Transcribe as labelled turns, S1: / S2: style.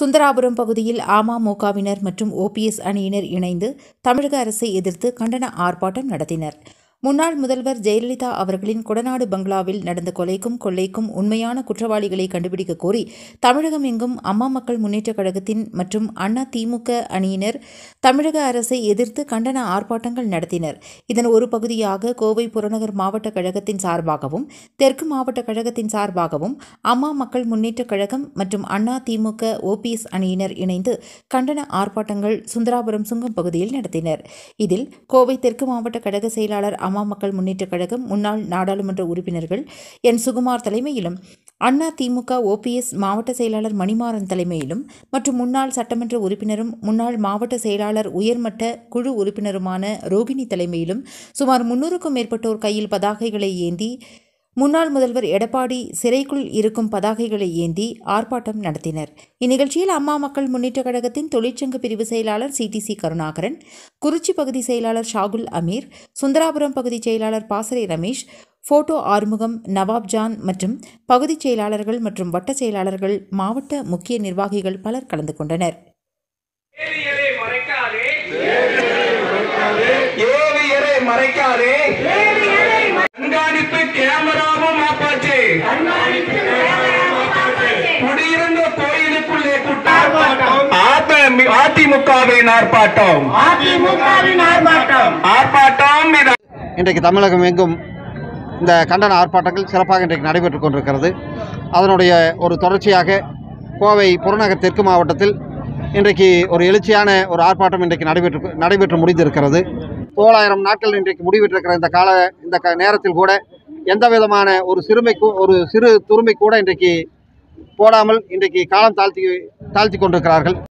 S1: சுந்தராபுரம் பகுதியில் அமமுகவினர் மற்றும் ஓபிஎஸ் அணியினர் இணைந்து தமிழக அரசை எதிர்த்து கண்டன ஆர்ப்பாட்டம் நடத்தினர் முன்னாள் முதல்வர் ஜெயலலிதா அவர்களின் கொடநாடு பங்களாவில் நடந்த கொலைக்கும் கொள்ளைக்கும் உண்மையான குற்றவாளிகளை கண்டுபிடிக்க கோரி தமிழகம் எங்கும் அம்மா மக்கள் முன்னேற்றக் கழகத்தின் மற்றும் அண்ணா திமுக அணியினர் தமிழக அரசை எதிர்த்து கண்டன ஆர்ப்பாட்டங்கள் நடத்தினர் இதன் ஒரு பகுதியாக கோவை புறநகர் மாவட்ட கழகத்தின் சார்பாகவும் தெற்கு மாவட்ட கழகத்தின் சார்பாகவும் அம்மா மக்கள் முன்னேற்றக் கழகம் மற்றும் அண்ணா திமுக ஓபிஎஸ் அணியினர் இணைந்து கண்டன ஆர்ப்பாட்டங்கள் சுந்தராபுரம் சுங்கம் பகுதியில் நடத்தினர் இதில் கோவை தெற்கு மாவட்ட கழக செயலாளர் அம்மா மக்கள் முன்னேற்றக் கழகம் முன்னாள் நாடாளுமன்ற உறுப்பினர்கள் என் சுகுமார் தலைமையிலும் அண்ணா திமுக ஓபிஎஸ் மாவட்ட செயலாளர் மணிமாறன் தலைமையிலும் மற்றும் முன்னாள் சட்டமன்ற உறுப்பினரும் முன்னாள் மாவட்ட செயலாளர் உயர்மட்ட குழு உறுப்பினருமான ரோகிணி தலைமையிலும் சுமார் முன்னூறுக்கும் மேற்பட்டோர் கையில் பதாகைகளை ஏந்தி முன்னாள் முதல்வர் எடப்பாடி சிறைக்குள் இருக்கும் பதாகைகளை ஏந்தி ஆர்ப்பாட்டம் நடத்தினர் இந்நிகழ்ச்சியில் அம்மா மக்கள் முன்னேற்றக் கழகத்தின் தொழிற்சங்க பிரிவு செயலாளர் சிடிசி கருணாகரன் குறிச்சி பகுதி செயலாளர் ஷாகுல் அமீர் சுந்தராபுரம் பகுதி செயலாளர் பாசறை ரமேஷ் போட்டோ ஆறுமுகம் நவாப் ஜான் மற்றும் பகுதி செயலாளர்கள் மற்றும் வட்ட செயலாளர்கள் மாவட்ட முக்கிய நிர்வாகிகள் பலர் கலந்து கொண்டனர்
S2: மறைக்காதே குடியிருந்த கோயிலுக்குள்ளே அதிமுகவின் ஆர்ப்பாட்டம் அதிமுகவின் ஆர்ப்பாட்டம் ஆர்ப்பாட்டம் இன்றைக்கு தமிழகம் எங்கும் இந்த கண்டன ஆர்ப்பாட்டங்கள் சிறப்பாக இன்றைக்கு நடைபெற்று கொண்டிருக்கிறது அதனுடைய ஒரு தொடர்ச்சியாக கோவை புறநகர் தெற்கு மாவட்டத்தில் இன்றைக்கு ஒரு எழுச்சியான ஒரு ஆர்ப்பாட்டம் இன்றைக்கு நடைபெற்று நடைபெற்று முடிந்திருக்கிறது ஓலாயிரம் நாட்கள் இன்றைக்கு முடிவிட்டிருக்கிற இந்த கால இந்த நேரத்தில் கூட எந்த விதமான ஒரு சிறுமை ஒரு சிறு துருமை கூட இன்றைக்கு போடாமல் இன்றைக்கு காலம் தாழ்த்தி தாழ்த்தி கொண்டிருக்கிறார்கள்